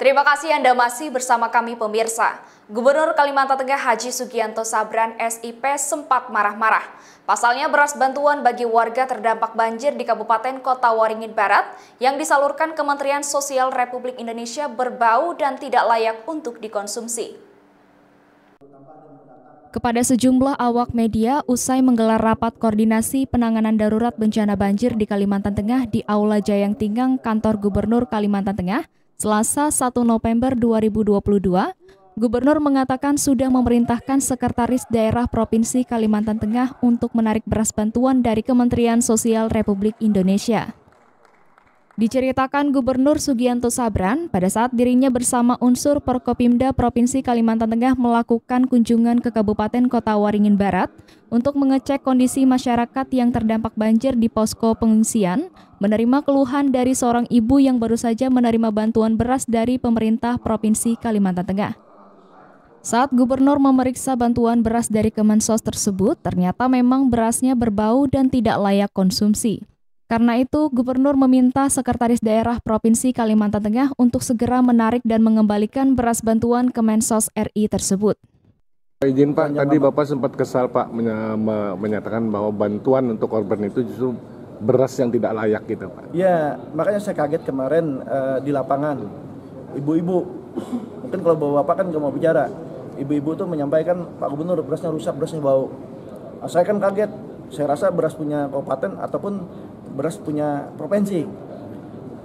Terima kasih Anda masih bersama kami pemirsa. Gubernur Kalimantan Tengah Haji Sugianto Sabran SIP sempat marah-marah. Pasalnya beras bantuan bagi warga terdampak banjir di Kabupaten Kota Waringin Barat yang disalurkan Kementerian Sosial Republik Indonesia berbau dan tidak layak untuk dikonsumsi. Kepada sejumlah awak media, usai menggelar rapat koordinasi penanganan darurat bencana banjir di Kalimantan Tengah di Aula Jayang Tingang, kantor Gubernur Kalimantan Tengah, Selasa 1 November 2022, Gubernur mengatakan sudah memerintahkan Sekretaris Daerah Provinsi Kalimantan Tengah untuk menarik beras bantuan dari Kementerian Sosial Republik Indonesia. Diceritakan Gubernur Sugianto Sabran pada saat dirinya bersama unsur Perkopimda Provinsi Kalimantan Tengah melakukan kunjungan ke Kabupaten Kota Waringin Barat untuk mengecek kondisi masyarakat yang terdampak banjir di posko pengungsian, menerima keluhan dari seorang ibu yang baru saja menerima bantuan beras dari pemerintah Provinsi Kalimantan Tengah. Saat gubernur memeriksa bantuan beras dari Kemensos tersebut, ternyata memang berasnya berbau dan tidak layak konsumsi. Karena itu, Gubernur meminta Sekretaris Daerah Provinsi Kalimantan Tengah untuk segera menarik dan mengembalikan beras bantuan Mensos RI tersebut. Izin Pak, tadi Bapak sempat kesal Pak menyatakan bahwa bantuan untuk korban itu justru beras yang tidak layak gitu Pak. Ya, makanya saya kaget kemarin uh, di lapangan. Ibu-ibu, mungkin kalau bawa Bapak kan nggak mau bicara. Ibu-ibu tuh menyampaikan, Pak Gubernur berasnya rusak, berasnya bau. Nah, saya kan kaget, saya rasa beras punya kabupaten ataupun beras punya provinsi.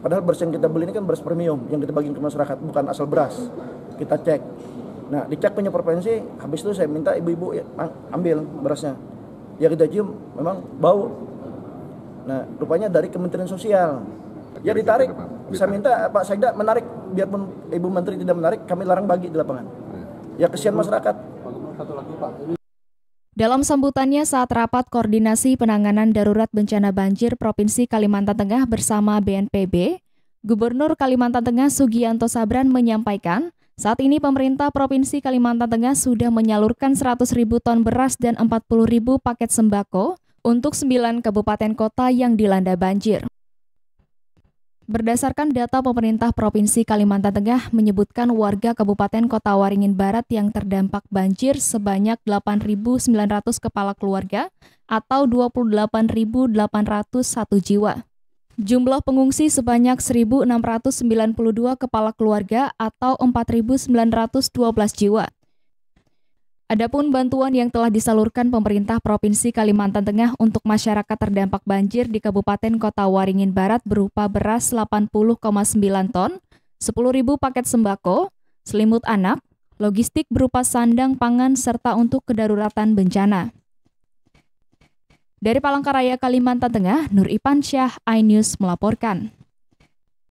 Padahal beras yang kita beli ini kan beras premium yang kita bagi ke masyarakat, bukan asal beras. Kita cek. Nah, dicek punya provinsi, habis itu saya minta ibu-ibu ya, ambil berasnya. Ya kita cium, memang bau. Nah, rupanya dari Kementerian Sosial. Ya ditarik. Bisa minta Pak Sekda menarik, biarpun Ibu Menteri tidak menarik, kami larang bagi di lapangan. Iya. Ya kesian masyarakat. Satu lagi Pak, dalam sambutannya saat rapat koordinasi penanganan darurat bencana banjir Provinsi Kalimantan Tengah bersama BNPB, Gubernur Kalimantan Tengah Sugianto Sabran menyampaikan, saat ini pemerintah Provinsi Kalimantan Tengah sudah menyalurkan 100 ribu ton beras dan 40 ribu paket sembako untuk 9 kabupaten kota yang dilanda banjir. Berdasarkan data pemerintah Provinsi Kalimantan Tengah menyebutkan warga Kabupaten Kota Waringin Barat yang terdampak banjir sebanyak 8.900 kepala keluarga atau 28.801 jiwa. Jumlah pengungsi sebanyak 1.692 kepala keluarga atau 4.912 jiwa. Adapun bantuan yang telah disalurkan pemerintah Provinsi Kalimantan Tengah untuk masyarakat terdampak banjir di Kabupaten Kota Waringin Barat berupa beras 80,9 ton, 10.000 paket sembako, selimut anak, logistik berupa sandang pangan serta untuk kedaruratan bencana. Dari Palangkaraya, Kalimantan Tengah, Nur Ipansyah, iNews melaporkan.